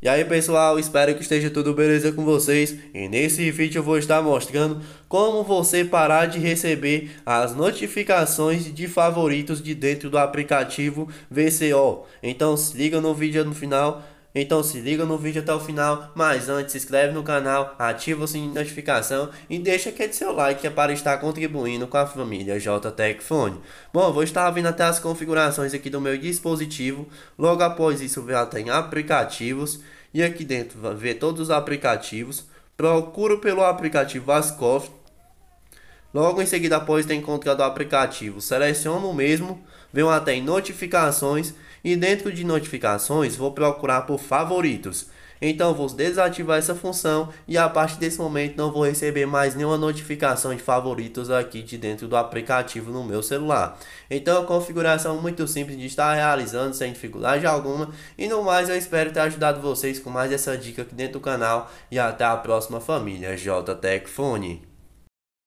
E aí pessoal, espero que esteja tudo beleza com vocês e nesse vídeo eu vou estar mostrando como você parar de receber as notificações de favoritos de dentro do aplicativo VCO. Então se liga no vídeo no final então se liga no vídeo até o final, mas antes se inscreve no canal, ativa o sininho de notificação e deixa aquele seu like é para estar contribuindo com a família JTEC Fone. Bom, vou estar vindo até as configurações aqui do meu dispositivo, logo após isso vai até em aplicativos e aqui dentro ver todos os aplicativos. Procuro pelo aplicativo Vascoff, Logo em seguida, após ter encontrado o aplicativo, seleciono o mesmo, venho até em notificações e dentro de notificações vou procurar por favoritos. Então vou desativar essa função e a partir desse momento não vou receber mais nenhuma notificação de favoritos aqui de dentro do aplicativo no meu celular. Então configuração é muito simples de estar realizando sem dificuldade alguma. E no mais eu espero ter ajudado vocês com mais essa dica aqui dentro do canal e até a próxima família JTech Fone.